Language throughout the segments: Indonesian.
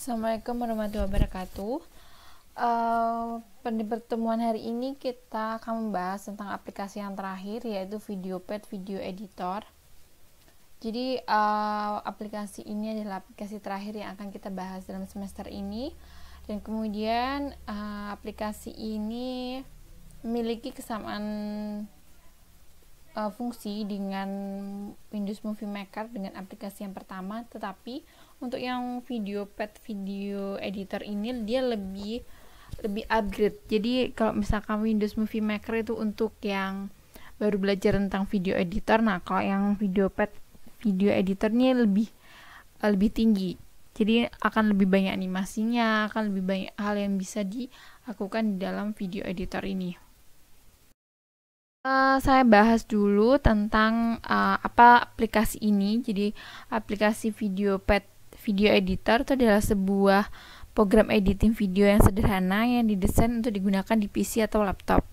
Assalamualaikum warahmatullahi wabarakatuh. Uh, eh, pada pertemuan hari ini kita akan membahas tentang aplikasi yang terakhir yaitu VideoPad Video Editor. Jadi uh, aplikasi ini adalah aplikasi terakhir yang akan kita bahas dalam semester ini dan kemudian uh, aplikasi ini memiliki kesamaan uh, fungsi dengan Windows Movie Maker dengan aplikasi yang pertama, tetapi untuk yang video pad video editor ini dia lebih lebih upgrade. Jadi kalau misalkan Windows Movie Maker itu untuk yang baru belajar tentang video editor, nah kalau yang video pad video editor ini lebih lebih tinggi. Jadi akan lebih banyak animasinya, akan lebih banyak hal yang bisa dilakukan di dalam video editor ini. Uh, saya bahas dulu tentang uh, apa aplikasi ini. Jadi aplikasi video pet video editor itu adalah sebuah program editing video yang sederhana yang didesain untuk digunakan di PC atau laptop.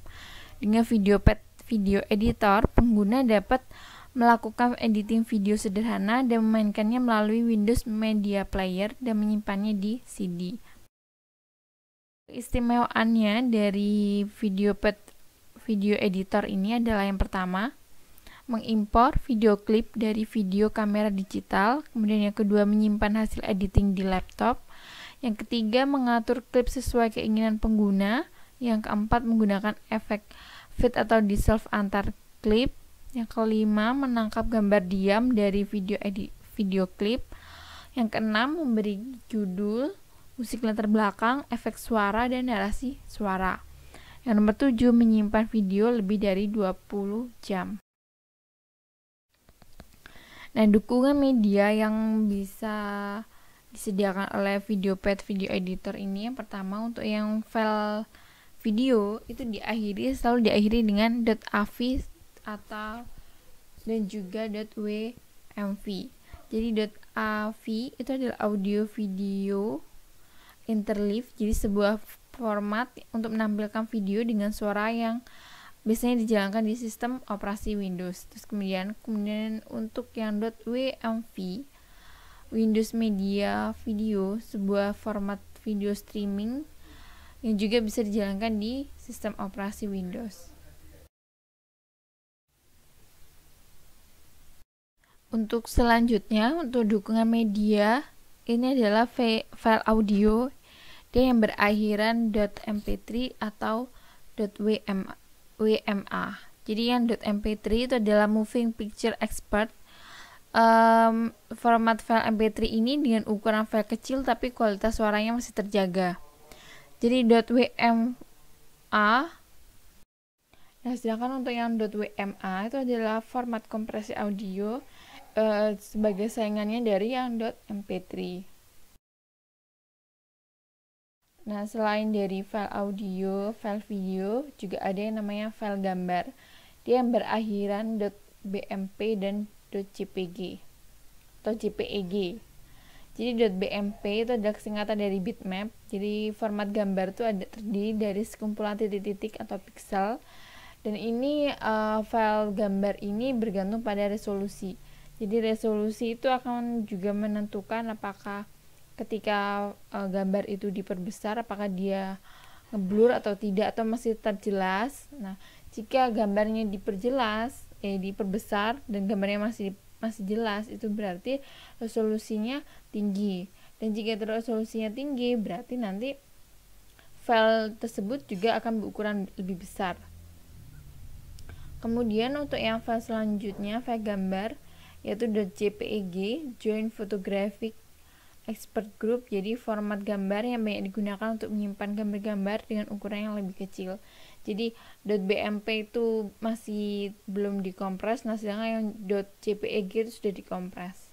Dengan video pet video editor, pengguna dapat melakukan editing video sederhana dan memainkannya melalui Windows Media Player dan menyimpannya di CD. Istimewaannya dari video pet video editor ini adalah yang pertama, mengimpor video klip dari video kamera digital, kemudian yang kedua menyimpan hasil editing di laptop, yang ketiga mengatur klip sesuai keinginan pengguna, yang keempat menggunakan efek fit atau dissolve antar klip, yang kelima menangkap gambar diam dari video edit video klip, yang keenam memberi judul, musik latar belakang, efek suara, dan narasi suara. Yang nomor 7, menyimpan video lebih dari 20 jam. Nah, dukungan media yang bisa disediakan oleh VideoPad Video Editor ini yang pertama untuk yang file video itu diakhiri selalu diakhiri dengan .avi atau dan juga .wmv. Jadi .avi itu adalah audio video interleave, jadi sebuah format untuk menampilkan video dengan suara yang biasanya dijalankan di sistem operasi Windows. Terus kemudian kemudian untuk yang .wmv Windows Media Video, sebuah format video streaming yang juga bisa dijalankan di sistem operasi Windows. Untuk selanjutnya, untuk dukungan media, ini adalah file audio dia yang berakhiran .mp3 atau .wma. WMA. Jadi yang .mp3 itu adalah Moving Picture Expert. Um, format file mp3 ini dengan ukuran file kecil tapi kualitas suaranya masih terjaga. Jadi .wma Nah, sedangkan untuk yang .wma itu adalah format kompresi audio uh, sebagai saingannya dari yang .mp3. Nah, selain dari file audio, file video, juga ada yang namanya file gambar. Dia yang berakhiran .bmp dan .jpg atau JPEG. Jadi .bmp itu adalah singkatan dari bitmap. Jadi format gambar itu ada terdiri dari sekumpulan titik-titik atau pixel. Dan ini uh, file gambar ini bergantung pada resolusi. Jadi resolusi itu akan juga menentukan apakah ketika uh, gambar itu diperbesar apakah dia ngeblur atau tidak atau masih terjelas nah jika gambarnya diperjelas eh diperbesar dan gambarnya masih masih jelas itu berarti resolusinya tinggi dan jika resolusinya tinggi berarti nanti file tersebut juga akan berukuran lebih besar kemudian untuk yang file selanjutnya file gambar yaitu .jpeg Joint Photographic expert group jadi format gambar yang banyak digunakan untuk menyimpan gambar-gambar dengan ukuran yang lebih kecil jadi .bmp itu masih belum dikompres nah sedangkan yang .jpeg itu sudah dikompres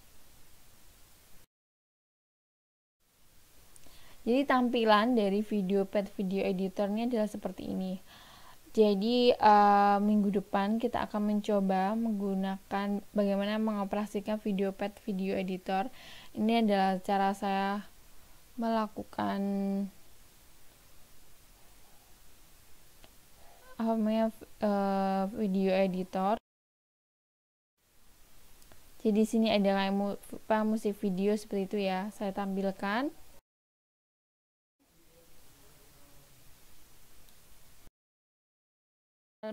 jadi tampilan dari video pet video editornya adalah seperti ini jadi uh, minggu depan kita akan mencoba menggunakan bagaimana mengoperasikan video pet video editor ini adalah cara saya melakukan apa namanya uh, video editor jadi sini adalah apa musik video seperti itu ya saya tampilkan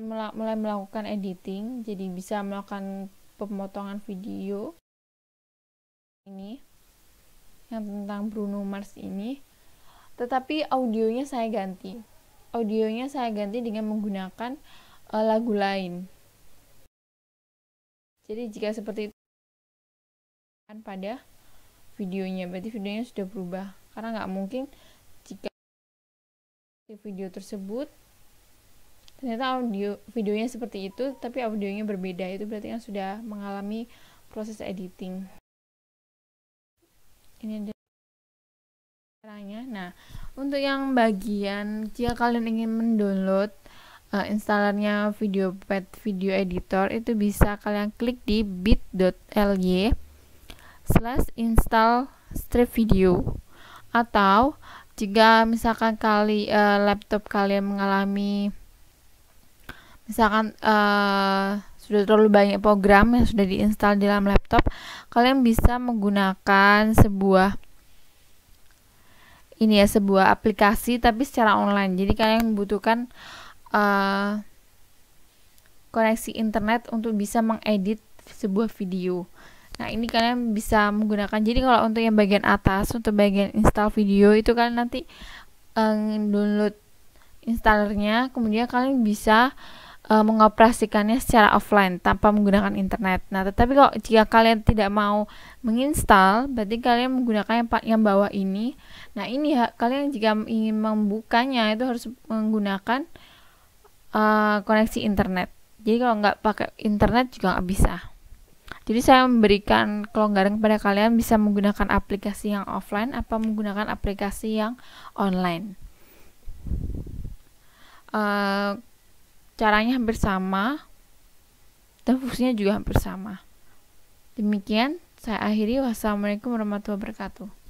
mulai melakukan editing jadi bisa melakukan pemotongan video ini yang tentang Bruno Mars ini tetapi audionya saya ganti audionya saya ganti dengan menggunakan uh, lagu lain jadi jika seperti itu kan pada videonya berarti videonya sudah berubah karena nggak mungkin jika video tersebut ternyata audio videonya seperti itu tapi audionya berbeda itu berarti kan sudah mengalami proses editing ini caranya. Nah, untuk yang bagian jika kalian ingin mendownload uh, video pad Video Editor itu bisa kalian klik di bit.ly slash install strip video atau jika misalkan kali uh, laptop kalian mengalami misalkan uh, sudah terlalu banyak program yang sudah diinstal di dalam laptop kalian bisa menggunakan sebuah ini ya sebuah aplikasi tapi secara online jadi kalian membutuhkan uh, koneksi internet untuk bisa mengedit sebuah video nah ini kalian bisa menggunakan jadi kalau untuk yang bagian atas untuk bagian install video itu kalian nanti uh, download installernya kemudian kalian bisa uh, mengoperasikannya secara offline tanpa menggunakan internet. Nah, tetapi kalau jika kalian tidak mau menginstal, berarti kalian menggunakan yang, yang bawah ini. Nah, ini ya, kalian jika ingin membukanya itu harus menggunakan uh, koneksi internet. Jadi kalau nggak pakai internet juga nggak bisa. Jadi saya memberikan kelonggaran kepada kalian bisa menggunakan aplikasi yang offline apa menggunakan aplikasi yang online. Uh, caranya hampir sama dan fungsinya juga hampir sama. Demikian, saya akhiri. Wassalamualaikum warahmatullahi wabarakatuh.